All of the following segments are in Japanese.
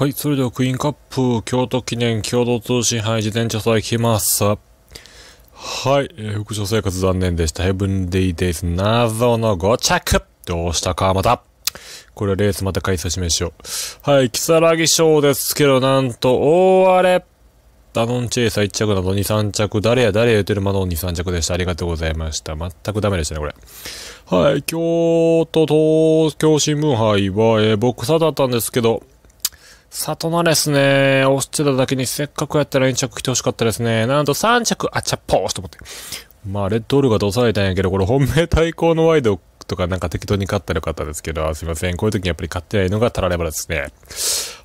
はい、それではクイーンカップ京都記念共同通信杯自転車祭きます。はい、えー、副所生活残念でした。ヘブンデイデイズ謎の5着どうしたかまたこれはレースまた開催しましょう。はい、サラギ賞ですけど、なんと大荒れダノンチェイサー1着など2、3着、誰や誰や言ってる間の2、3着でした。ありがとうございました。全くダメでしたね、これ。はい、京都東京新聞杯は、えー、ボクサーだったんですけど、里ナですね、押してただけにせっかくやったら2着来てほしかったですね。なんと3着、あちゃっぽーと思って。まあ、レッドオールがうされたんやけど、これ本命対抗のワイドとかなんか適当に勝ったらよかったですけど、すいません。こういう時にやっぱり勝ってないのがタラレバですね。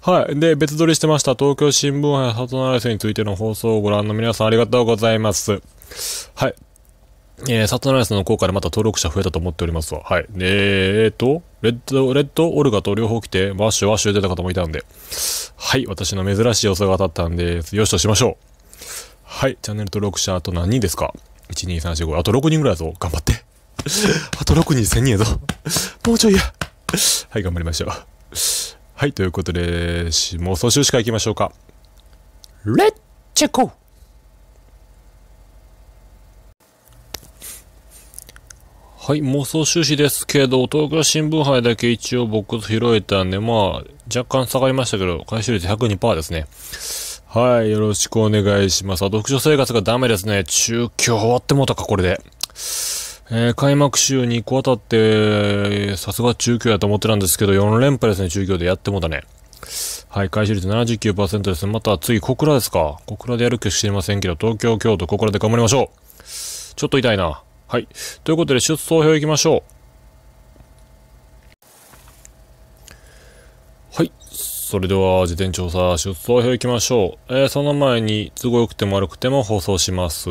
はい。で、別撮りしてました。東京新聞杯里レスについての放送をご覧の皆さんありがとうございます。はい。えー、サトナライスの効果でまた登録者増えたと思っておりますわ。はい。えーと、レッド、レッド、オルガと両方来て、ワッシュワッシュ出た方もいたんで、はい、私の珍しい予想が当たったんで、よしとしましょう。はい、チャンネル登録者あと何人ですか ?1、2、3、4、5、あと6人ぐらいだぞ。頑張って。あと6人1000人やぞ。もうちょいや。はい、頑張りましょう。はい、ということで、もう総集しか行きましょうか。レッチェコーはい、妄想収支ですけど、東京新聞杯だけ一応ボックス拾えたんで、まあ、若干下がりましたけど、回収率102%ですね。はい、よろしくお願いします。あ、読書生活がダメですね。中京終わってもうたか、これで。えー、開幕週2個当たって、さすが中京やと思ってたんですけど、4連覇ですね、中京でやってもうたね。はい、回収率79%ですまた次、小倉ですか。小倉でやる気知りませんけど、東京、京都、小倉で頑張りましょう。ちょっと痛いな。はい。ということで、出走表いきましょう。はい。それでは、自転調査、出走表いきましょう。えー、その前に、都合良くても悪くても放送します。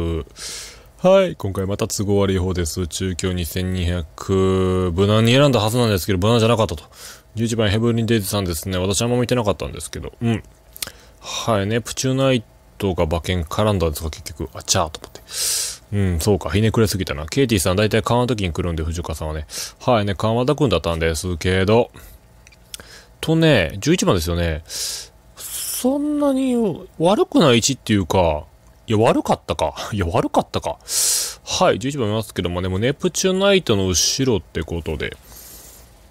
はい。今回また都合悪い方です。中京2200。無難に選んだはずなんですけど、無難じゃなかったと。11番ヘブンデイズさんですね。私はあんま見てなかったんですけど。うん。はい。ネプチューナイトが馬券絡んだんですか、結局。あちゃーと思って。うん、そうか。ひねくれすぎたな。ケイティさん、だいたい緩和の時に来るんで、藤岡さんはね。はいね、緩和田くんだったんですけど。とね、11番ですよね。そんなに悪くない位置っていうか、いや、悪かったか。いや、悪かったか。はい、11番見ますけどもね、もうネプチューナイトの後ろってことで。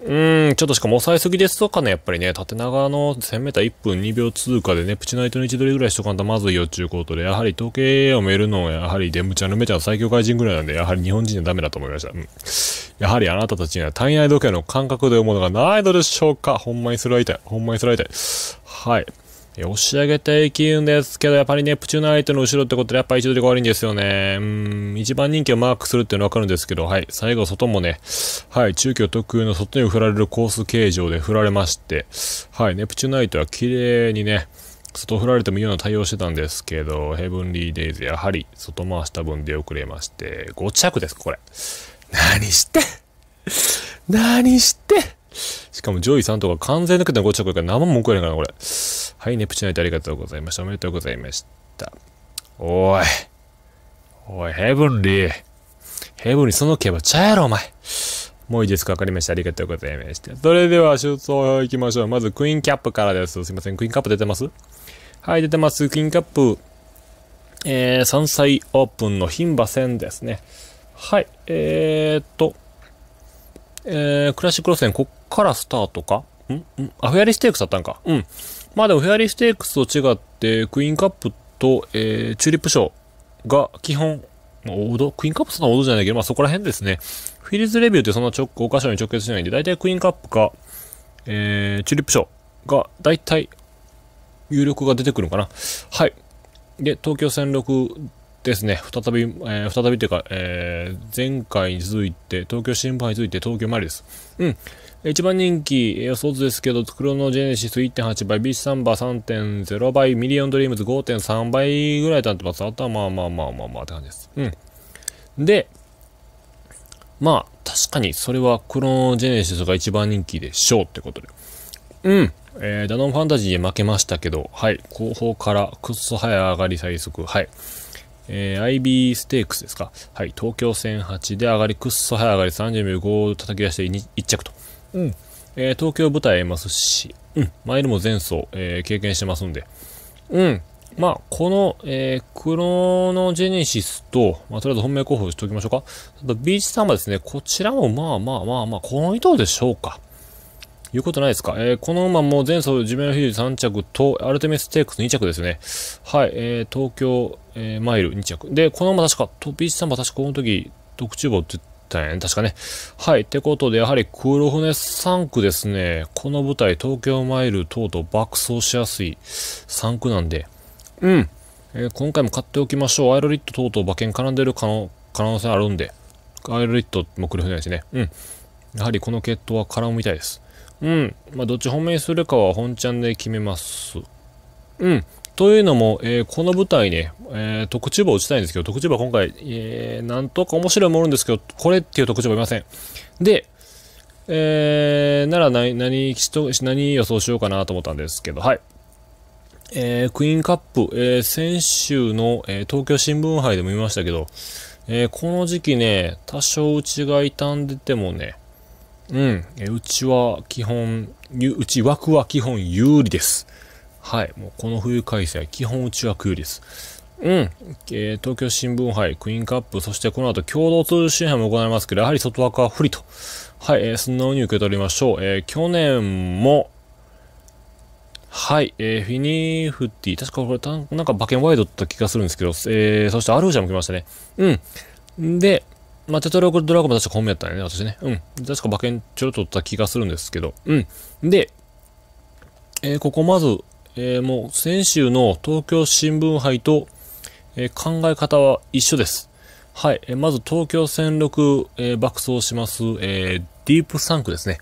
うん、ちょっとしかも抑えすぎですとかね、やっぱりね、縦長の 1000m1 分2秒通過でね、プチナイトの位置取りぐらいしとかんとまずいよっちゅうことで、やはり時計を埋めるのは、やはりデムちゃんのめちゃん最強怪人ぐらいなんで、やはり日本人じゃダメだと思いました。うん。やはりあなたたちには体内時計の感覚というものがないのでしょうかほんまにそれは痛い。ほんまにそれは痛い。はい。押し上げているんですけど、やっぱりネプチューナイトの後ろってことで、やっぱ一度でが悪いんですよね。うん、一番人気をマークするっていうのはわかるんですけど、はい、最後外もね、はい、中京特有の外に振られるコース形状で振られまして、はい、ネプチューナイトは綺麗にね、外振られてもいいような対応してたんですけど、ヘブンリーデイズやはり外回した分出遅れまして、5着です、これ。何して何してしかも上位3とか完全抜けての5着だから生もん食えないからな、これ。はい、ネプチュナイトありがとうございました。おめでとうございました。おい。おい、ヘブンリー。ヘブンリー、その毛はちゃやろ、お前。もういいですかわかりました。ありがとうございました。それでは、出走行きましょう。まず、クイーンキャップからです。すいません。クイーンキャップ出てますはい、出てます。クイーンキャップ。えー、山菜オープンの牝馬戦ですね。はい、えー、っと、えー、クラシック路線、こっからスタートかんんあ、フェアリーステークスだったんか。うん。まあでもフェアリーステークスと違って、クイーンカップと、えー、チューリップ賞が基本、王道クイーンカップそんな王道じゃないけど、まあそこら辺ですね。フィリーズレビューってそんな直、5箇所に直結しないんで、大体クイーンカップか、えー、チューリップ賞が大体有力が出てくるのかな。はい。で、東京戦6ですね、再び、えー、再びというか、えー、前回に続いて、東京新聞に続いて東京マリです。うん。一番人気、予想図ですけど、クロノジェネシス1.8倍、ビーチサンバー3.0倍、ミリオンドリームズ5.3倍ぐらいとなってます。あとはまあまあまあまあまあって感じです。うん。で、まあ、確かにそれはクロノジェネシスが一番人気でしょうってことで。うん。えー、ダノンファンタジーで負けましたけど、はい。後方からくっそ早上がり最速、はい。えー、IB ステークスですか。はい、東京戦8で上がり、くっそ早上がり30秒5を叩き出して 1, 着と。うん。えー、東京舞台ありますし、うん、マイルも前走、えー、経験してますんで。うん。まあ、この、えー、クロノジェネシスと、まあ、とりあえず本命候補しておきましょうか。ビーチサンバですね。こちらもまあまあまあまあ、この図でしょうか。言うことないですか。えー、この馬も前走ジュメィヒル3着と、アルテミステークス2着ですね。はい、えー、東京、えー、マイル2着。で、この馬確か、トピーチさんも確かこの時、特注棒って言ったね。確かね。はい。ってことで、やはり黒船3区ですね。この舞台、東京マイル等々爆走しやすい3区なんで。うん。えー、今回も買っておきましょう。アイロリット等々馬券絡んでる可能可能性あるんで。アイロリットも黒船ですね。うん。やはりこの決闘は絡むみたいです。うん。まあ、どっち本命するかは本ちゃんで決めます。うん。というのも、えー、この舞台ね、えー、特注を打ちたいんですけど、特部は今回、えー、なんとか面白いものんですけど、これっていう特部はいません。で、えー、なら何、何、何予想しようかなと思ったんですけど、はい。えー、クイーンカップ、えー、先週の、えー、東京新聞杯でも見ましたけど、えー、この時期ね、多少うちが傷んでてもね、うん。えうちは基本、うち枠は基本有利です。はい。もうこの冬開催、基本うち枠有利です。うん。えー、東京新聞杯、クイーンカップ、そしてこの後共同通信杯も行いますけど、やはり外枠は不利と。はい。えー、素直に受け取りましょう。えー、去年も、はい、えー、フィニーフティ、確かこれ、なんか馬券ワイドだった気がするんですけど、えー、そしてアルージャも来ましたね。うん。で、まあ、テトラゴドラゴンも確か本名やったよね、私ね。うん。確か馬券ちょろっと取った気がするんですけど。うん。で、えー、ここまず、えー、もう先週の東京新聞杯と、えー、考え方は一緒です。はい。えまず東京戦力、え爆走します、えディープサンクですね。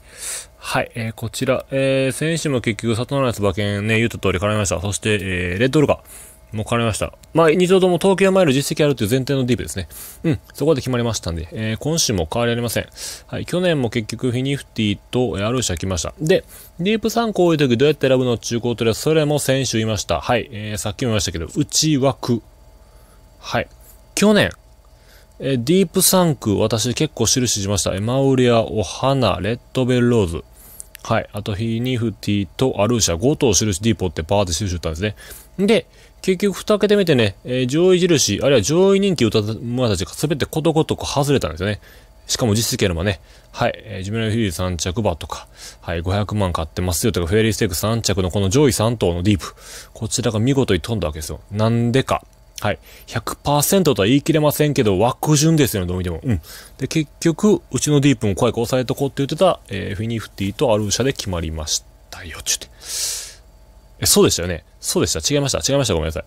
はい。えこちら、えー、週手も結局、里のやつ馬券ね、言った通り絡みました。そして、えレッドオルガー。もう変わりました。まあ、二度とも東京マイル実績あるという前提のディープですね。うん、そこで決まりましたんで、えー、今週も変わりありません。はい、去年も結局フィニフティと、えアルーシャ来ました。で、ディープ3を多い時どうやって選ぶの中高トレそれも先週言いました。はい、えー、さっきも言いましたけど、内枠。はい。去年、えディープサンク、私結構印しました。エマウリア、お花、レッドベルローズ。はい。あと、ヒニフティとアルーシャ、5頭印ディーポってパーって印しったんですね。で、結局二桁けてみてね、えー、上位印、あるいは上位人気を歌った馬たちが全てことごとく外れたんですよね。しかも実績のれね、はい、えー、ジュメラフィー3着馬とか、はい、500万買ってますよとか、フェアリーステーク3着のこの上位3頭のディープ、こちらが見事に飛んだわけですよ。なんでか。はい。100%とは言い切れませんけど、枠順ですよね、どう見ても。うん。で、結局、うちのディープも怖い子抑えとこうって言ってた、えー、フィニフティとアルーシャで決まりましたよ、ちゅって。え、そうでしたよね。そうでした。違いました。違いました。ごめんなさい。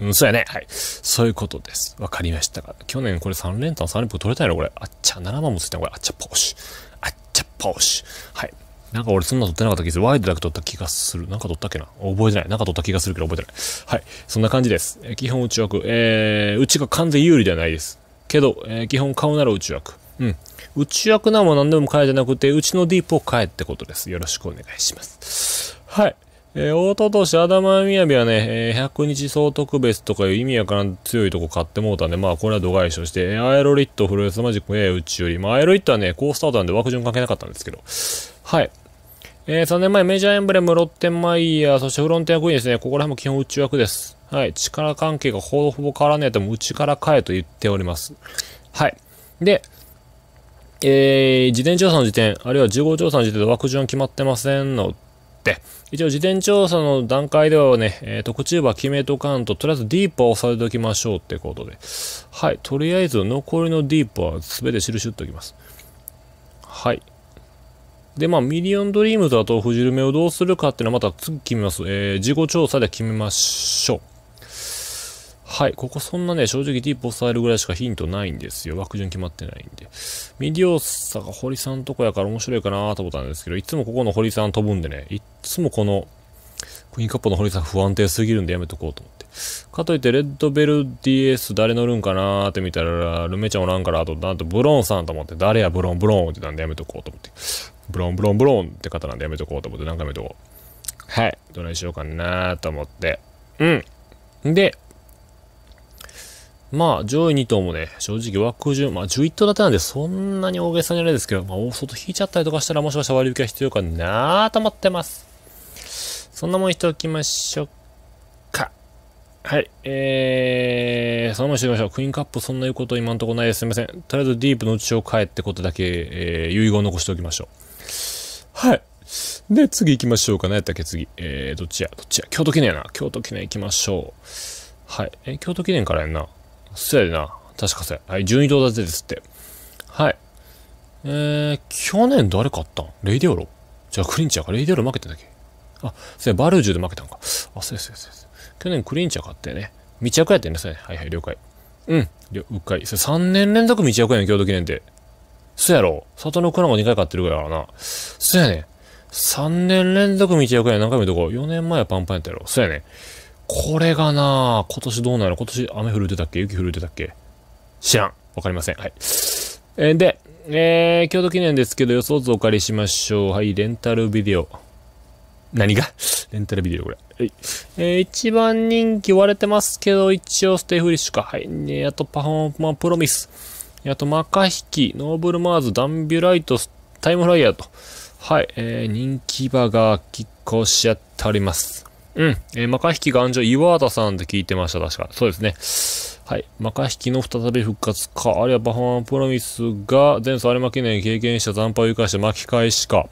うん、そうやね。はい。そういうことです。わかりましたか。去年これ3連単3連単取れたやろ、これ。あっちゃ、7万もついたこれ。あっちゃ、ポーシュ。あっちゃ、ポーシュ。はい。なんか俺そんな取ってなかった気がする。ワイドだけ取った気がする。なんか取ったっけな覚えてない。なんか取った気がするけど覚えてない。はい。そんな感じです。えー、基本内枠。えー、うちが完全有利ではないです。けど、えー、基本買うなら内枠。うん。内枠なんも何でも買えじゃなくて、うちのディープを買えってことです。よろしくお願いします。はい。えー、おととし、アダマミヤビはね、えー、100日総特別とかいう意味やから強いとこ買ってもうたんで、まあ、これは度外視して、えアエロリット、フルエスマジック、え、宇宙より、まあ、アエロリットはね、コースタートなんで枠順関係なかったんですけど、はい。えー、3年前、メジャーエンブレム、ロッテンマイヤー、そしてフロンティアクイーンですね。ここら辺も基本宇宙役です。はい。力関係がほぼほぼ変わらねえとも、うちから買えと言っております。はい。で、えー、事前調査の時点、あるいは15調査の時点で枠順決まってませんの、一応事前調査の段階ではね、えー、と、チュ決めとかんと、とりあえずディープは押さえておきましょうってことで。はい、とりあえず残りのディープは全て印打っておきます。はい。で、まあ、ミリオンドリームズだと、藤ルメをどうするかっていうのはまた次決めます。えー、事後調査で決めましょう。はい。ここそんなね、正直ディープスタえるぐらいしかヒントないんですよ。枠順決まってないんで。ミディオサが堀さんとこやから面白いかなと思ったんですけど、いつもここの堀さん飛ぶんでね、いつもこの、クイーンカップの堀さん不安定すぎるんでやめとこうと思って。かといって、レッドベル DS 誰乗るんかなーって見たら、ルメちゃんおらんから、あと、なんとブロンさんと思って、誰やブロンブロンってなんでやめとこうと思って。ブロンブロンブロンって方なんでやめとこうと思って、何回かやめとこう。はい。どないしようかなーと思って。うん。で、まあ、上位2頭もね、正直枠順、まあ11頭立てなんで、そんなに大げさにあれですけど、まあ大外引いちゃったりとかしたら、もしかしたら割引が必要かなぁと思ってます。そんなもんしておきましょうか。はい。えー、そのもんしておきましょう。クイーンカップそんな言うこと今んとこないです。すみません。とりあえずディープのを変帰ってことだけ、えー、遺言残しておきましょう。はい。で、次行きましょうか。ね。やったっけ、次。えー、どっちや、どっちや。京都記念やな。京都記念行きましょう。はい。え京都記念からやんな。そうやでな。確かせ。はい、順位堂達ですって。はい。えー、去年誰勝ったんレイディオロじゃあクリンチャーか。レイディオロ負けたんだっけあ、そうや、バルージュで負けたんか。あ、そうやそうやそうや。去年クリンチャー勝ったよね。未着やってんね、それ。はいはい、了解。うん、了解。それ3年連続未着やねん、共同記念って。そうやろ。里のラも2回買ってるからな。そうやね3年連続道役や何回もとこ。4年前はパンパンやったやろ。そうやねこれがな今年どうなる今年雨降るってたっけ雪降るってたっけ知らん。わかりません。はい。えー、で、えー、京都記念ですけど予想図お借りしましょう。はい、レンタルビデオ。何がレンタルビデオこれ。はい。えー、一番人気割れてますけど、一応ステイフリッシュか。はい。ね、あとパフォーマンプロミス。あとマカヒキ、ノーブルマーズ、ダンビュライト、タイムフライヤーと。はい。えー、人気場が拮抗しあっております。うん。えー、マカヒキ頑丈、岩田さんって聞いてました、確か。そうですね。はい。マカヒキの再び復活か。あるいはバフハマプロミスが、前走あ負けない経験した惨敗を生かして巻き返しか。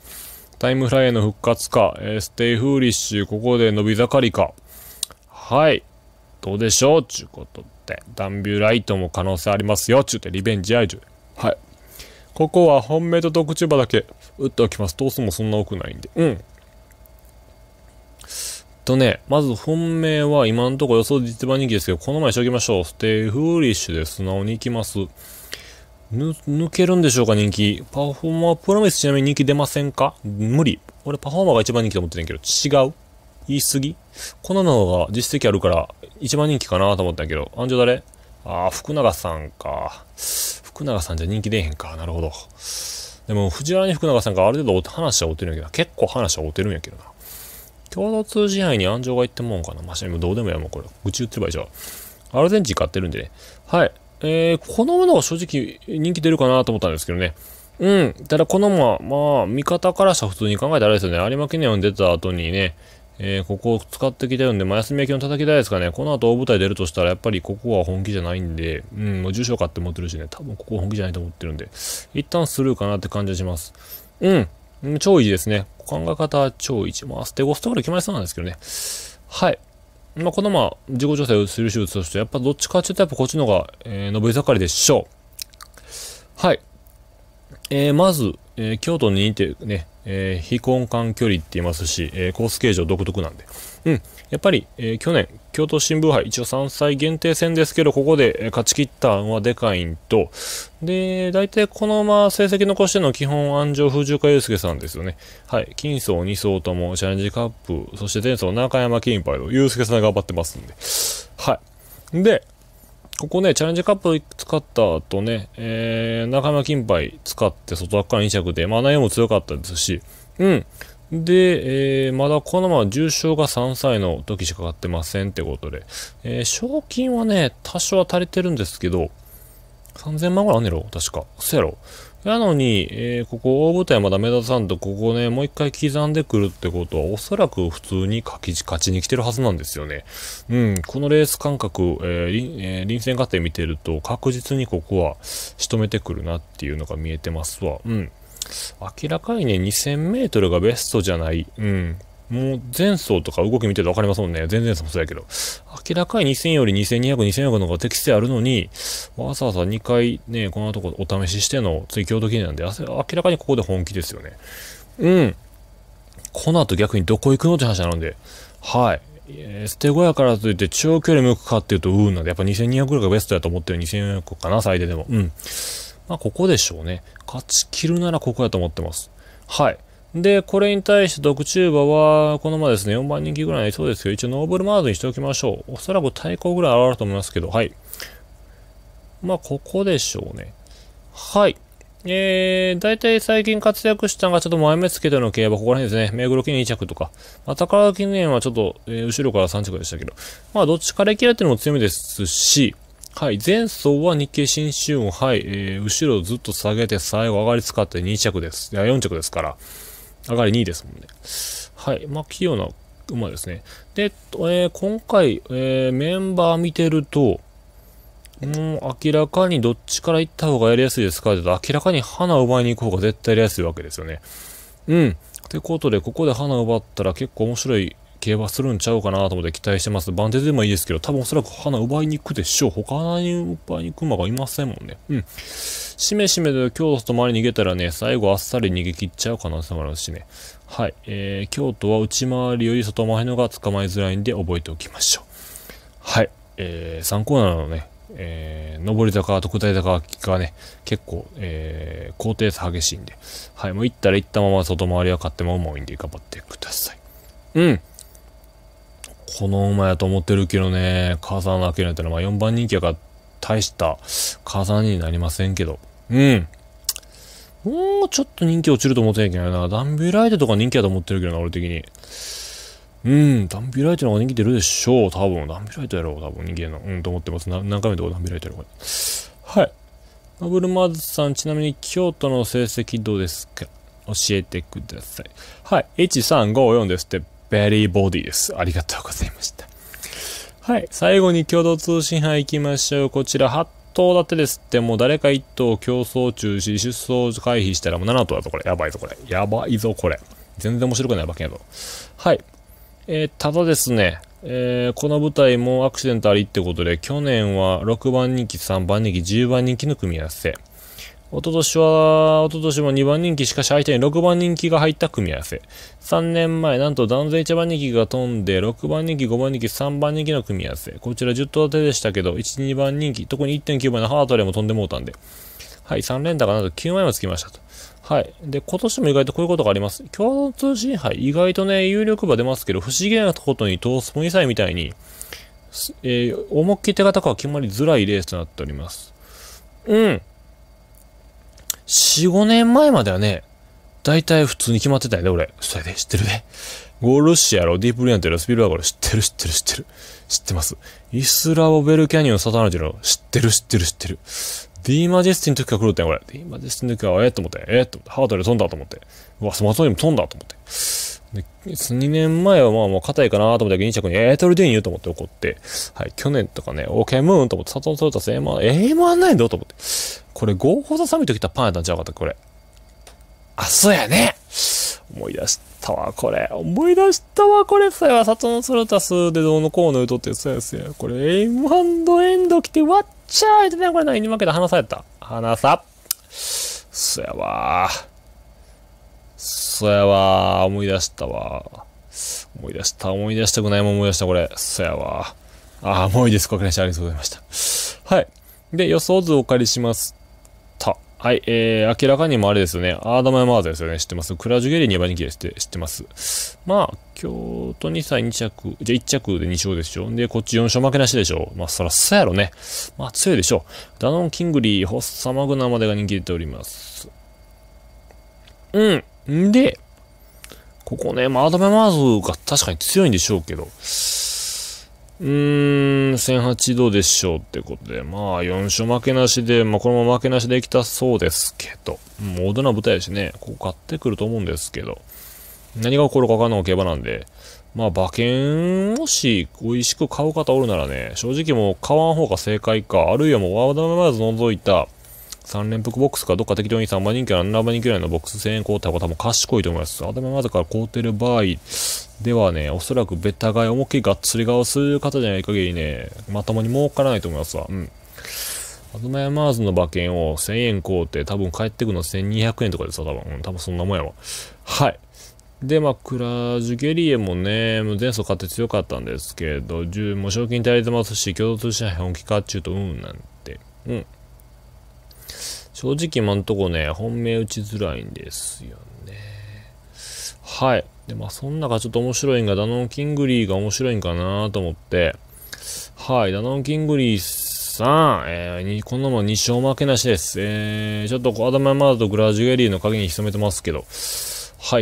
タイムフライへの復活か。えー、ステイフーリッシュ、ここで伸び盛りか。はい。どうでしょうちゅうことで。ダンビューライトも可能性ありますよ。ちゅうて、リベンジアイジュ。はい。ここは本命と特注馬だけ打っておきます。トースもそんな多くないんで。うん。とね、まず本命は今のところ予想実番人気ですけど、この前しときましょう。ステイフーリッシュで素直に行きます。ぬ、抜けるんでしょうか、人気。パフォーマー、プロミスちなみに人気出ませんか無理。俺パフォーマーが一番人気と思ってんけど、違う言い過ぎこののが実績あるから、一番人気かなと思ったんやけど、安城誰ああ、福永さんか。福永さんじゃ人気出えへんか。なるほど。でも、藤原に福永さんがある程度話は追ってるんやけど、結構話は追ってるんやけどな。共同通信杯に安城が行ってもんかな。まあ、もどうでもやもうこれ。愚痴言ってばいいじゃん。アルゼンチン買ってるんでね。はい。えー、この馬のは正直人気出るかなと思ったんですけどね。うん。ただこのままあ、味方からしたら普通に考えたらあれですよね。有馬記念を出た後にね、えー、ここを使ってきてるんで、まあ、休み明けの叩き台ですかね。この後大舞台出るとしたら、やっぱりここは本気じゃないんで、うん、もう重賞かって思ってるしね、多分ここ本気じゃないと思ってるんで、一旦スルーかなって感じがします。うん。ん、超いいですね。考え方は超一。まあ、ステゴストかル決まりそうなんですけどね。はい。まあ、このまあ、自己調整をする手術として、やっぱどっちかっていうと、やっぱこっちの方が、えー、上り盛りでしょう。はい。えー、まず、えー、京都にいてね、えー、非根幹距離って言いますし、えー、コース形状独特なんで。うん。やっぱり、えー、去年、京都新聞杯、一応3歳限定戦ですけど、ここで勝ち切ったのはデカインと、で、大体このまま成績残しての基本安城風岡祐介さんですよね。はい。金層2層ともチャレンジカップ、そして前層、中山金杯の祐介さんが頑張ってますんで。はい。で、ここね、チャレンジカップ使った後ね、えー、中山金杯使って外枠から2着で、まあ内容も強かったですし、うん。で、えー、まだこのまま重症が3歳の時しかかってませんってことで、えー、賞金はね、多少は足りてるんですけど、3000万ぐらいあんねろ確か。そやろ。やのに、えー、ここ大舞台まだ目立たんと、ここね、もう一回刻んでくるってことは、おそらく普通に勝ち勝ちに来てるはずなんですよね。うん、このレース感覚、えーえー、臨戦過程見てると、確実にここは仕留めてくるなっていうのが見えてますわ。うん。明らかにね、2000メートルがベストじゃない。うん。もう前走とか動き見てると分かりますもんね。前々走もそうやけど。明らかに2000より2200、2400の方が適正あるのに、わざわざ2回ね、このとこお試ししての追強時なんで、明らかにここで本気ですよね。うん。この後逆にどこ行くのって話なので、はい。捨て小屋からといって長距離向くかっていうと、うんなんで、やっぱ2200ぐらいがベストだと思ってる2400かな、最低でも。うん。まあ、ここでしょうね。勝ち切るならここやと思ってます。はい。で、これに対して毒チューバは、このままですね、4番人気ぐらいにりそうですけど、一応ノーブルマーズにしておきましょう。おそらく対抗ぐらい現れると思いますけど、はい。まあ、ここでしょうね。はい。えー、大体最近活躍したのがちょっと前目つけての競馬、ここら辺ですね。目黒記念2着とか。まあ、高記念はちょっと、えー、後ろから3着でしたけど。まあ、どっちから切られてるのも強みですし、はい。前走は日経新春を、はい、えー、後ろずっと下げて最後上がり使って2着です。いや、4着ですから、上がり2位ですもんね。はい。まあ、器用な馬ですね。で、えー、今回、えー、メンバー見てると、もう明らかにどっちから行った方がやりやすいですかって言うと、明らかに花を奪いに行く方が絶対やりやすいわけですよね。うん。ってことで、ここで花を奪ったら結構面白い競馬するんちゃうかなと思って期待してます。番手でもいいですけど、多分おそらく花奪いに行くでしょう。他に奪いに行く馬がいませんもんね。うん。しめしめで京都と前に逃げたらね、最後あっさり逃げ切っちゃう可能性もあるしね。はい。えー、京都は内回りより外回りのが捕まえづらいんで覚えておきましょう。はい。えー、3コーナーのね、えー、上り坂、特大坂がね、結構、えー、高低差激しいんで、はい、もう行ったら行ったまま外回りは買っても重いんで頑張ってください。うん。この馬やと思ってるけどね、母さんの明るってのは、まあ、4番人気やから、大した母さんになりませんけど。うん。もうちょっと人気落ちると思ってんやけどな。ダンビュライトとか人気やと思ってるけどな、俺的に。うん、ダンビュライトの方が人気出るでしょう、多分。ダンビュライトやろう、多分人気やの。うん、と思ってます。何回目とかダンビュライトやろ、これ。はい。マブルマーズさん、ちなみに京都の成績どうですか教えてください。はい。1354ですって。ベリーボディです。ありがとうございました。はい。最後に共同通信杯行きましょう。こちら、8頭立てですって、もう誰か1頭競争中止、出走回避したらもう7頭だぞ、これ。やばいぞ、これ。やばいぞ、これ。全然面白くないわけやぞ。はい。えー、ただですね、えー、この舞台もアクシデントありってことで、去年は6番人気、3番人気、10番人気の組み合わせ。おととしは、おととしも2番人気しかし相手に6番人気が入った組み合わせ。3年前、なんと断然1番人気が飛んで、6番人気、5番人気、3番人気の組み合わせ。こちら10頭立てでしたけど、1、2番人気、特に1.9倍のハートレも飛んでもうたんで。はい、3連打がなんと9枚もつきましたと。はい。で、今年も意外とこういうことがあります。共通信杯、意外とね、有力馬出ますけど、不思議なことに、トースポニサイみたいに、えー、重き手堅くは決まりづらいレースとなっております。うん。四五年前まではね、大体普通に決まってたよね、俺。それで知ってるね。ゴールシアロ、ディープリアンテル、スピルバーグル、知ってる知ってる知ってる。知ってます。イスラオベルキャニオン、サタナジェロ、知ってる知ってる知ってる。ディーマジェスティの時から狂ったんこれ。ディーマジェスティの時は、えー、と思って、えー、と思って、ハートで飛んだと思って。うわ、スマートフォンにも飛んだと思って。で、2年前はまあもう硬いかなと思ったけど、2着にエートルディン言うと思って怒って、はい、去年とかね、オーケームーンと思って、サトントヨタス M1、M1 ないんだと思って。これ、ゴーホーザサミット来たパンやったんちゃうかった、これ。あ、そうやね思い出したわ、これ。思い出したわ、これ。そや、わ、サトノスルタスでどうのこうの言うとって、そうやすや。これ、ンドエンド来て、わっちゃーってね、これ何に負けた話された。話さ。そやわー。そやわ。思い出したわ。思い出した。思い出したくないもん思い出した、これ。そやわ。あもういいです。ご確認しありがとうございました。はい。で、予想図をお借りしますた。はい。えー、明らかにもあれですよね。アーダマヤマーズですよね。知ってますクラジュゲリー2番人気ですって知ってます。まあ、京都2歳2着、じゃあ1着で2勝でしょ。で、こっち4勝負けなしでしょ。まあ、そらそやろね。まあ、強いでしょう。ダノン・キングリー、ホッサマグナまでが人気出ております。うん。んで、ここね、マードダメマーズが確かに強いんでしょうけど、うーん、1008度でしょうってことで、まあ、4勝負けなしで、まあ、このまま負けなしできたそうですけど、もう大人な舞台でしね、ここ買ってくると思うんですけど、何が起こるかわかんない競馬なんで、まあ、馬券、もし、美味しく買う方おるならね、正直もう買わん方が正解か、あるいはもう、ワードメマーズ除いた、3連複ボックスかどっか適当に3番人気や7番人気ぐらいのボックス1000円交代は多分賢いと思います。頭まさから買うてる場合ではね、おそらくベタ買い重きりがっつり顔する方じゃない限りね、まともに儲からないと思いますわ。うん。アドマヤマーズの馬券を1000円買うて、多分帰ってくの1200円とかでさ、多分。うん、多分そんなもんやわ。はい。で、まあ、クラージュゲリエもね、もう前走買って強かったんですけど、10も賞金足りてますし、共同通信杯本気かっちゅうと、うん、なんて。うん。正直今んとこね、本命打ちづらいんですよね。はい。で、まあ、そん中ちょっと面白いんが、ダノン・キングリーが面白いんかなと思って、はい、ダノン・キングリーさん、えー、こんなもん2勝負けなしです。えー、ちょっとアダム・マードとグラジュエリーの影に潜めてますけど、はい、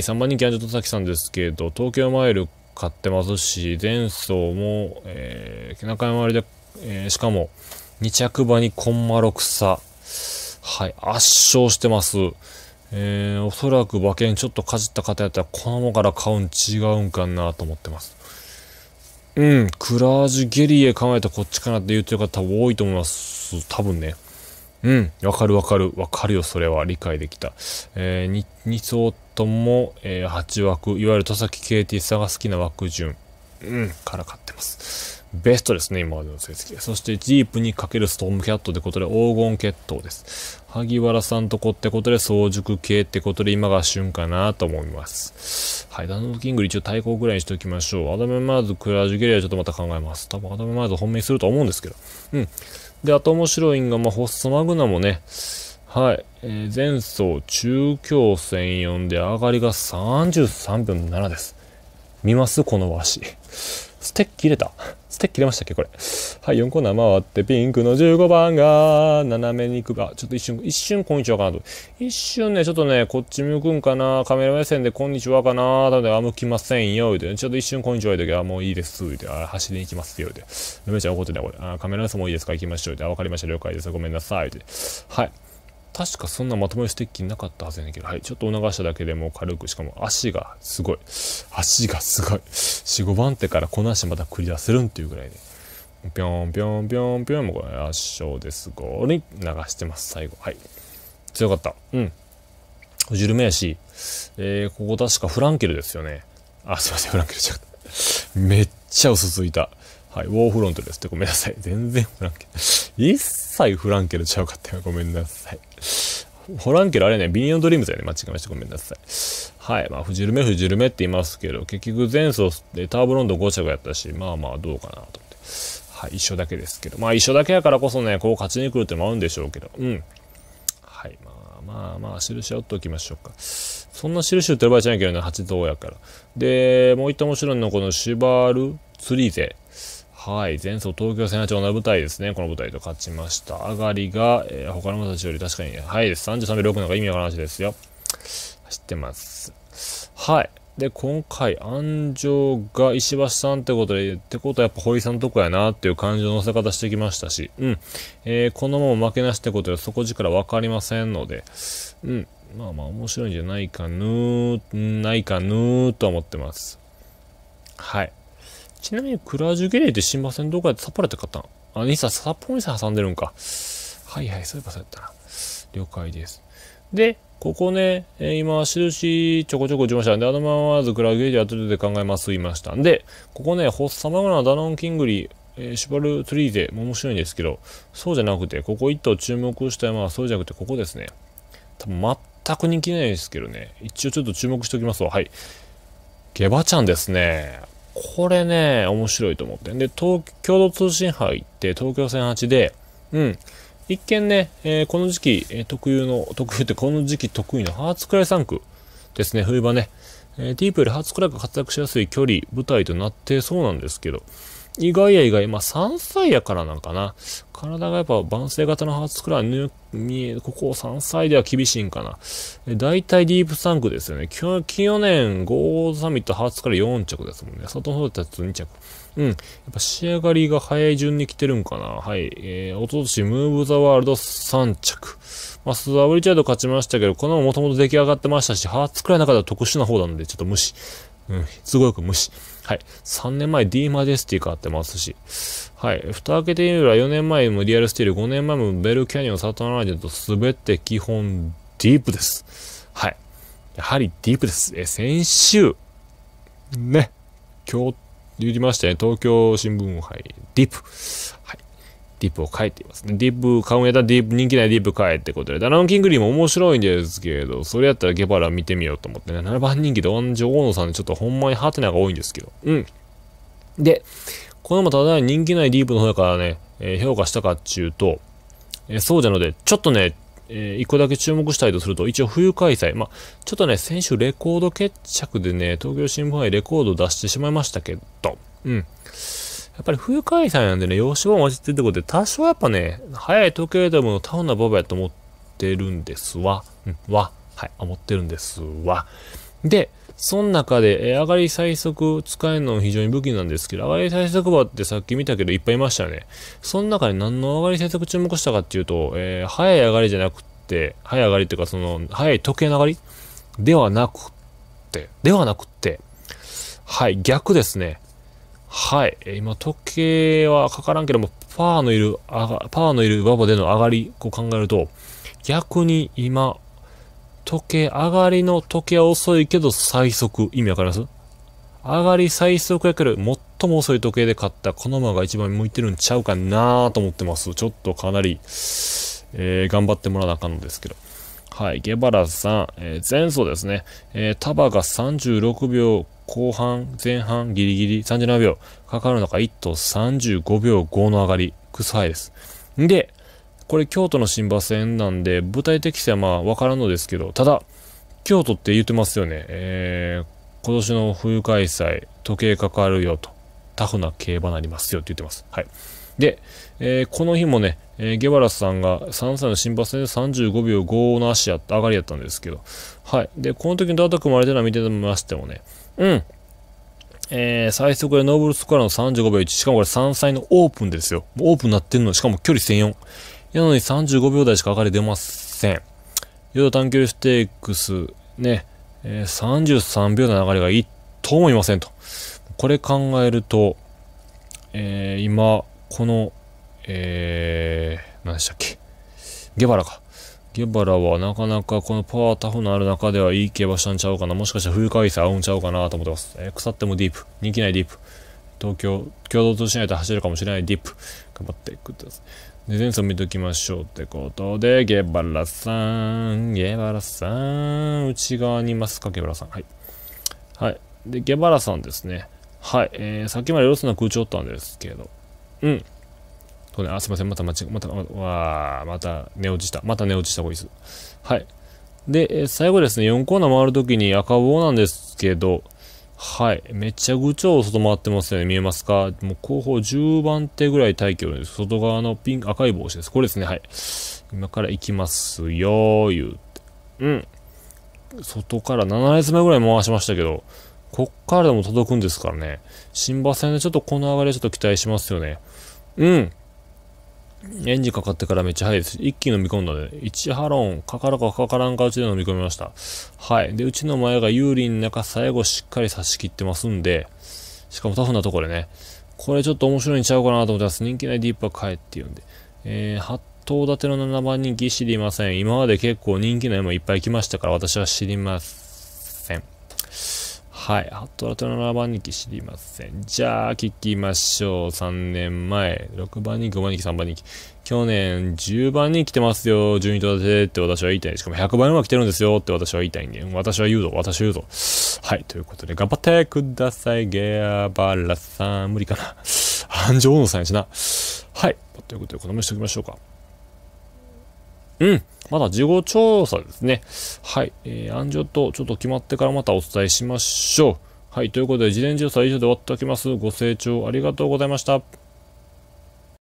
3番人気はちょっとさきさんですけど、東京マイル買ってますし、前走も、えー、中山割で、えー、しかも、2着馬にコンマ6差。はい、圧勝してます。えー、おそらく馬券ちょっとかじった方やったら、このまから買うん違うんかなと思ってます。うん、クラージュゲリエ考えたらこっちかなって言ってる方多いと思います。多分ね。うん、わかるわかる。わかるよ、それは。理解できた。えー、2層とも、えー、8枠、いわゆる戸崎 KT さんが好きな枠順、うん、から買ってます。ベストですね、今までの成績。そして、ジープにかけるストームキャットってことで黄金血統です。萩原さんとこってことで、早熟系ってことで、今が旬かなと思います。はい、ダノブキング一応対抗ぐらいにしておきましょう。アダムマーズ、クラージュゲリアちょっとまた考えます。多分アダムマーズ本命すると思うんですけど。うん。で、あと面白いんが、まあ、ホッソマグナもね、はい、えー、前走中京戦4で上がりが33分7です。見ますこの和紙。ステッキ入れたステッ切れましたっけこれ。はい、4コーナー回って、ピンクの15番が、斜めに行くが、ちょっと一瞬、一瞬こんにちはかなと。一瞬ね、ちょっとね、こっち向くんかな、カメラ目線でこんにちはかな、だあ、向きませんよ、言うて、ちょっと一瞬こんにちは言うて、あ、もういいです、言うて、あ、走りに行きますよ、言うて。めちゃん怒ってた、これ。あ、カメラ目線もいいですか、行きましょう、言うて、あ、わかりました、了解です、ごめんなさい、言うて。はい。確かそんなまともにステッキなかったはずやねんけど、はい。ちょっと促しただけでも軽く、しかも足がすごい。足がすごい。4、5番手からこの足また繰り出せるんっていうぐらいで。ぴょんぴょんぴょんぴょんもこれ圧勝ですゴーに流してます、最後。はい。強かった。うん。おじるめやし、えー、ここ確かフランケルですよね。あ、すいません、フランケルちゃった。めっちゃ嘘ついた。はい、ウォーフロントですってごめんなさい。全然フランケル。いいっす切フランケルちゃうかったごめんなさい。フランケルあれね、ビニオンドリームズやね。間違えました。ごめんなさい。はい。まあ、フジルメ、フジルメって言いますけど、結局前走でターボロンド5着やったし、まあまあどうかなと思って。はい。一緒だけですけど。まあ一緒だけやからこそね、こう勝ちに来るってのもあるんでしょうけど。うん。はい。まあまあまあ、印は打っておきましょうか。そんな印打ってる場合じゃないけどね、8等やから。で、もう一頭面白いのはこのシュバールツリーゼ。はい。前走東京セナ町の舞台ですね。この舞台と勝ちました。上がりが、えー、他のたちより確かに、は早いです。33秒6なんか意味わからない話ですよ。走ってます。はい。で、今回、安城が石橋さんってことで、ってことはやっぱ堀さんのとこやなっていう感じの乗せ方してきましたし、うん。えー、このまま負けなしってことは底力わかりませんので、うん。まあまあ面白いんじゃないかぬー、ないかぬーと思ってます。はい。ちなみにクラージュゲレーって新馬戦どこやって札幌った買ったのあ、ニサ、札幌にさ挟んでるんか。はいはい、そういえばそうやったな。了解です。で、ここね、え今、印ちょこちょこ打ちましたんで、アドマンずズ、クラージ、アトゥで考えます、言いましたんで、ここね、ホッサマグナ、ダノン、キングリー、えー、シュバルツリーゼも面白いんですけど、そうじゃなくて、ここ1頭注目した山はそうじゃなくて、ここですね。多分全く人気ないですけどね。一応ちょっと注目しておきますわ。はい。ゲバちゃんですね。これね、面白いと思って。で、東共同通信杯って東京戦8で、うん。一見ね、えー、この時期、えー、特有の、特有ってこの時期得意のハーツクライ3区ですね、冬場ね。えー、ディープよりハーツクライが活躍しやすい距離、舞台となってそうなんですけど、意外や意外、まあ、3歳やからなんかな。体がやっぱ晩成型のハーツくらいぬ、に、ここ3歳では厳しいんかな。え、大体ディープサンクですよね。去年、ゴーサミットハーツから4着ですもんね。外の方だったら2着。うん。やっぱ仕上がりが早い順に来てるんかな。はい。えー、おととし、ムーブ・ザ・ワールド3着。まあ、スワブリチャード勝ちましたけど、このもともと出来上がってましたし、ハーツくらいの中では特殊な方なんで、ちょっと無視。うん、都合よく無視。はい。3年前 D マジェスティ買ってますし。はい。蓋開けてみるら4年前もリアルスティール、5年前もベルキャニオン、サタナライジェンすべて基本ディープです。はい。やはりディープです。え、先週、ね、今日言いましたね、東京新聞杯、ディープ。はい。ディープを変えていますね。ディープ買うんやったらディープ、人気ないディープ変えってことで、ダノンキングリーも面白いんですけれど、それやったらゲバラ見てみようと思ってね、7番人気で女王野さんちょっとほんまにハテナが多いんですけど、うん。で、このままただ人気ないディープの方からね、えー、評価したかっちゅうと、えー、そうじゃので、ちょっとね、えー、一個だけ注目したいとすると、一応冬開催。まあ、ちょっとね、先週レコード決着でね、東京新聞杯レコード出してしまいましたけど、うん。やっぱり冬開催なんでね、養子を落ち着ってことで、多少やっぱね、早い時計でもタウンなババやと思ってるんですわ。うん、わ。はい、思ってるんですわ。で、その中で、え上がり最速使えるの非常に武器なんですけど、上がり最速馬ってさっき見たけどいっぱいいましたよね。その中で何の上がり最速注目したかっていうと、えー、早い上がりじゃなくて、早い上がりっていうかその、早い時計の上がりではなくって、ではなくって、はい、逆ですね。はい。今、時計はかからんけども、パワーのいる、パワーのいる馬場での上がりを考えると、逆に今、時計、上がりの時計は遅いけど最速。意味わかります上がり最速やけど、最も遅い時計で勝ったこの馬が一番向いてるんちゃうかなと思ってます。ちょっとかなり、えー、頑張ってもらわなあかんのですけど。はい、ゲバラさん、えー、前走ですね、えー、束が36秒後半、前半ギリギリ37秒かかる中、1頭35秒5の上がり、クソハイです。で、これ京都の新馬戦なんで、舞台的性はまあわからんのですけど、ただ、京都って言ってますよね、えー、今年の冬開催、時計かかるよと、タフな競馬になりますよって言ってます。はい。で、えー、この日もね、えー、ゲバラスさんが3歳の新馬戦で35秒5の足や上がりやったんですけど、はい。で、この時にダータ組まれてるのは見てましてもね、うん。えー、最速でノーブルスコアの35秒1。しかもこれ3歳のオープンですよ。オープンなってんの。しかも距離1004。なのに35秒台しか上がり出ません。ヨド短距離ステークス、ね、えー、33秒台の上がりがいと思いませんと。これ考えると、えー、今、この、えー、何でしたっけ。ゲバラか。ゲバラはなかなかこのパワータフのある中ではいい競馬したんちゃうかな。もしかしたら冬回生合うんちゃうかなと思ってます。えー、腐ってもディープ。人気ないディープ。東京、共同通しないと走るかもしれないディープ。頑張ってください。で、前走見ときましょうってことで、ゲバラさん、ゲバラさん、内側にいますか、ゲバラさん。はい。はい。で、ゲバラさんですね。はい。えー、さっきまでロスな空調だったんですけど、うん。これ、あ、すいません。また間違、また、わあ、また寝落ちした。また寝落ちした方がいいです。はい。で、え最後ですね、4コーナー回るときに赤棒なんですけど、はい。めっちゃ愚痴を外回ってますよね。見えますかもう後方10番手ぐらい待機るんです。外側のピンク、赤い帽子です。これですね。はい。今から行きますよ言うて。うん。外から7列目ぐらい回しましたけど、こっからでも届くんですからね。新馬戦でちょっとこの上がりはちょっと期待しますよね。うんエンジンかかってからめっちゃ早いです。一気に飲み込んだね。で、1ハロン、かからかかからんかうちで飲み込みました。はい。で、うちの前が有利の中、最後しっかり差し切ってますんで、しかもタフなとこでね、これちょっと面白いんちゃうかなと思ってます。人気ないディープは帰って言うんで。えー、8頭立ての7番人気知りません。今まで結構人気ないもいっぱい来ましたから、私は知りません。はい。ハトラトの7番人気知りません。じゃあ、聞きましょう。3年前。6番人気、5番人気、3番人気。去年、10番人気来てますよ。順位と立てって私は言いたい。しかも100番の来てるんですよって私は言いたいんで。私は言うぞ。私は言うぞ。はい。ということで、頑張ってください。ゲアバラさん。無理かな。繁盛のさんやしな。はい。ということで、このまましておきましょうか。うん。まだ事後調査ですね。はい。えー、案上とちょっと決まってからまたお伝えしましょう。はい。ということで、事前調査は以上で終わっておきます。ご清聴ありがとうございました。